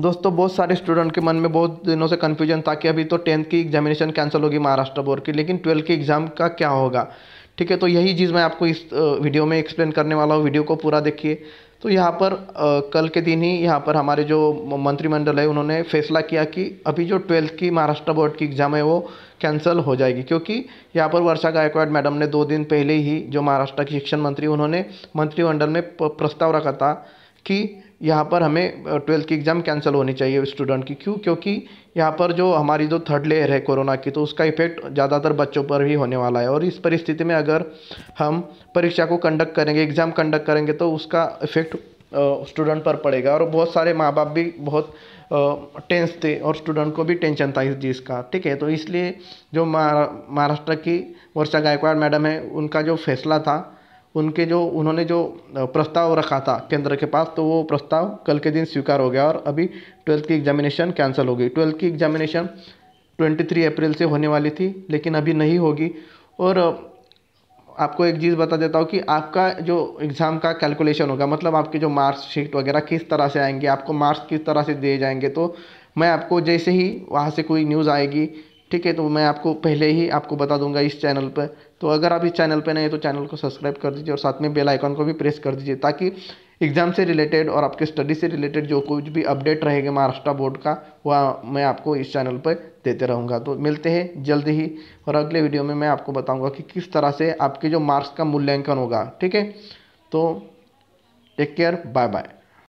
दोस्तों बहुत सारे स्टूडेंट के मन में बहुत दिनों से कन्फ्यूजन था कि अभी तो टेंथ की एग्जामिनेशन कैंसिल होगी महाराष्ट्र बोर्ड की लेकिन ट्वेल्थ के एग्ज़ाम का क्या होगा ठीक है तो यही चीज़ मैं आपको इस वीडियो में एक्सप्लेन करने वाला हूँ वीडियो को पूरा देखिए तो यहाँ पर कल के दिन ही यहाँ पर हमारे जो मंत्रिमंडल है उन्होंने फैसला किया कि अभी जो ट्वेल्थ की महाराष्ट्र बोर्ड की एग्ज़ाम है वो कैंसिल हो जाएगी क्योंकि यहाँ पर वर्षा गायकवाड मैडम ने दो दिन पहले ही जो महाराष्ट्र के शिक्षण मंत्री उन्होंने मंत्रिमंडल में प्रस्ताव रखा था कि यहाँ पर हमें ट्वेल्थ की एग्ज़ाम कैंसिल होनी चाहिए स्टूडेंट की क्यों क्योंकि यहाँ पर जो हमारी जो थर्ड लेयर है कोरोना की तो उसका इफ़ेक्ट ज़्यादातर बच्चों पर ही होने वाला है और इस परिस्थिति में अगर हम परीक्षा को कंडक्ट करेंगे एग्ज़ाम कंडक्ट करेंगे तो उसका इफ़ेक्ट स्टूडेंट पर पड़ेगा और बहुत सारे माँ बाप भी बहुत टेंस थे और स्टूडेंट को भी टेंशन था इस चीज़ का ठीक है तो इसलिए जो महाराष्ट्र की वर्षा गायकवाड़ मैडम है उनका जो फैसला था उनके जो उन्होंने जो प्रस्ताव रखा था केंद्र के पास तो वो प्रस्ताव कल के दिन स्वीकार हो गया और अभी ट्वेल्थ की एग्जामिनेशन कैंसिल हो गई ट्वेल्थ की एग्जामिनेशन 23 अप्रैल से होने वाली थी लेकिन अभी नहीं होगी और आपको एक चीज़ बता देता हूँ कि आपका जो एग्ज़ाम का कैलकुलेशन होगा मतलब आपके जो मार्क्स शीट वगैरह किस तरह से आएंगे आपको मार्क्स किस तरह से दिए जाएंगे तो मैं आपको जैसे ही वहाँ से कोई न्यूज़ आएगी ठीक है तो मैं आपको पहले ही आपको बता दूंगा इस चैनल पर तो अगर आप इस चैनल पर नहीं हैं तो चैनल को सब्सक्राइब कर दीजिए और साथ में बेल आइकॉन को भी प्रेस कर दीजिए ताकि एग्ज़ाम से रिलेटेड और आपके स्टडी से रिलेटेड जो कुछ भी अपडेट रहेगा महाराष्ट्र बोर्ड का वह मैं आपको इस चैनल पर देते रहूँगा तो मिलते हैं जल्द ही और अगले वीडियो में मैं आपको बताऊँगा कि किस तरह से आपके जो मार्क्स का मूल्यांकन होगा ठीक है तो टेक केयर बाय बाय